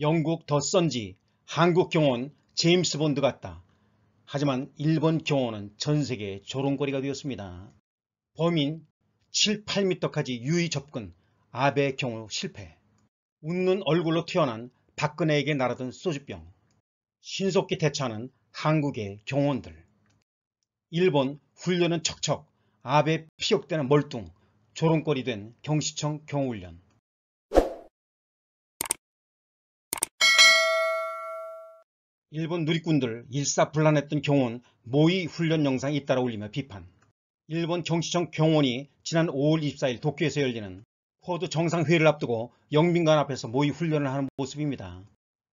영국 더 선지, 한국 경호원 제임스 본드 같다. 하지만 일본 경호원은 전세계 조롱거리가 되었습니다. 범인 7, 8미터까지 유의 접근, 아베 경호 실패. 웃는 얼굴로 태어난 박근혜에게 날아든 소주병. 신속히 대처하는 한국의 경호원들. 일본 훈련은 척척, 아베 피격되는 멀뚱, 조롱거리 된 경시청 경호훈련. 일본 누리꾼들 일사불란했던 경원 호 모의 훈련 영상이 잇따라 올리며 비판. 일본 경시청 경원이 호 지난 5월 24일 도쿄에서 열리는 쿼드 정상회의를 앞두고 영빈관 앞에서 모의 훈련을 하는 모습입니다.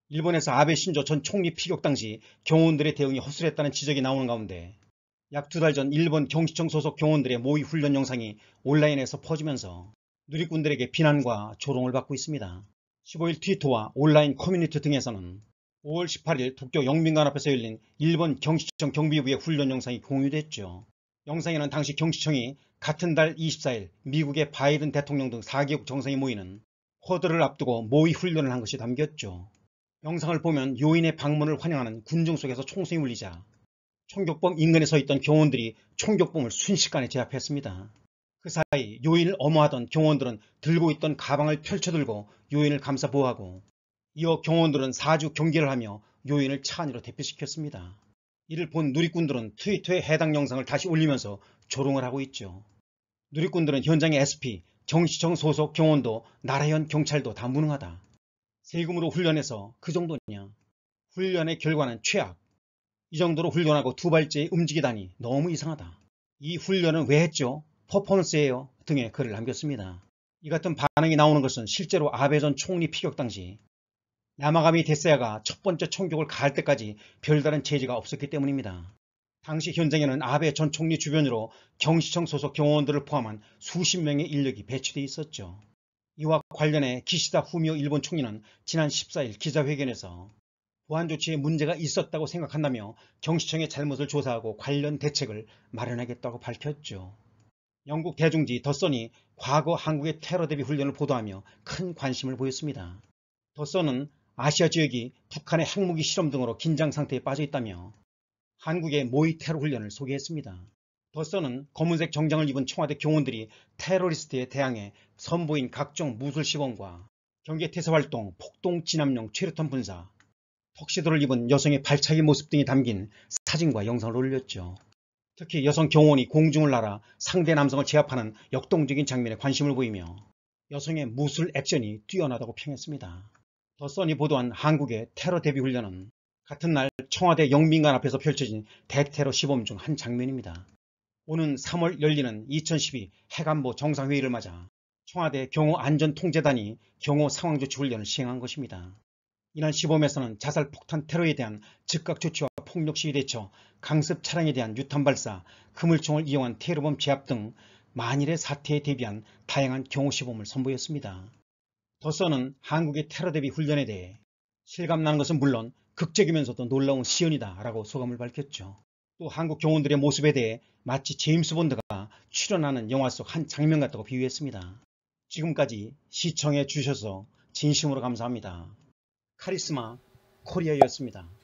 일본에서 아베 신조 전 총리 피격 당시 경호원들의 대응이 허술했다는 지적이 나오는 가운데 약 두 달 전 일본 경시청 소속 경호원들의 모의 훈련 영상이 온라인에서 퍼지면서 누리꾼들에게 비난과 조롱을 받고 있습니다. 15일 트위터와 온라인 커뮤니티 등에서는 5월 18일 도쿄 영민관 앞에서 열린 일본 경시청 경비부의 훈련 영상이 공유됐죠. 영상에는 당시 경시청이 같은 달 24일 미국의 바이든 대통령 등 4개국 정상이 모이는 호드를 앞두고 모의 훈련을 한 것이 담겼죠. 영상을 보면 요인의 방문을 환영하는 군중 속에서 총성이 울리자 총격범 인근에 서 있던 경원들이 총격범을 순식간에 제압했습니다. 그 사이 요인을 엄호하던 경원들은 들고 있던 가방을 펼쳐들고 요인을 감싸보호하고 이어 경호원들은 4주 경계를 하며 요인을 차 안으로 대표시켰습니다 이를 본 누리꾼들은 트위터에 해당 영상을 다시 올리면서 조롱을 하고 있죠. 누리꾼들은 현장의 SP, 정시청 소속 경원도 나라현 경찰도 다 무능하다. 세금으로 훈련해서 그 정도냐. 훈련의 결과는 최악. 이 정도로 훈련하고 두 발째 움직이다니 너무 이상하다. 이 훈련은 왜 했죠? 퍼포먼스예요. 등의 글을 남겼습니다. 이 같은 반응이 나오는 것은 실제로 아베 전 총리 피격 당시 야마가미 데스야가 첫 번째 총격을 가할 때까지 별다른 제재가 없었기 때문입니다. 당시 현장에는 아베 전 총리 주변으로 경시청 소속 경호원들을 포함한 수십 명의 인력이 배치돼 있었죠. 이와 관련해 기시다 후미오 일본 총리는 지난 14일 기자회견에서 보안 조치에 문제가 있었다고 생각한다며 경시청의 잘못을 조사하고 관련 대책을 마련하겠다고 밝혔죠. 영국 대중지 더선이 과거 한국의 테러 대비 훈련을 보도하며 큰 관심을 보였습니다. 더선은 아시아 지역이 북한의 핵무기 실험 등으로 긴장 상태에 빠져 있다며 한국의 모의 테러 훈련을 소개했습니다. 더서는 검은색 정장을 입은 청와대 경호원들이 테러리스트에 대항해 선보인 각종 무술 시범과 경계 태세 활동, 폭동 진압용 최루탄 분사, 턱시도를 입은 여성의 발차기 모습 등이 담긴 사진과 영상을 올렸죠. 특히 여성 경호원이 공중을 날아 상대 남성을 제압하는 역동적인 장면에 관심을 보이며 여성의 무술 액션이 뛰어나다고 평했습니다. 더선이 보도한 한국의 테러 대비 훈련은 같은 날 청와대 영민관 앞에서 펼쳐진 대테러 시범 중 한 장면입니다. 오는 3월 열리는 2012 해관보 정상회의를 맞아 청와대 경호안전통제단이 경호 상황조치 훈련을 시행한 것입니다. 이날 시범에서는 자살 폭탄 테러에 대한 즉각 조치와 폭력 시위 대처, 강습 차량에 대한 유탄 발사, 그물총을 이용한 테러범 제압 등 만일의 사태에 대비한 다양한 경호 시범을 선보였습니다. 더서는 한국의 테러 대비 훈련에 대해 실감나는 것은 물론 극적이면서도 놀라운 시연이다 라고 소감을 밝혔죠. 또 한국 경호원들의 모습에 대해 마치 제임스 본드가 출연하는 영화 속 한 장면 같다고 비유했습니다. 지금까지 시청해 주셔서 진심으로 감사합니다. 카리스마 코리아였습니다.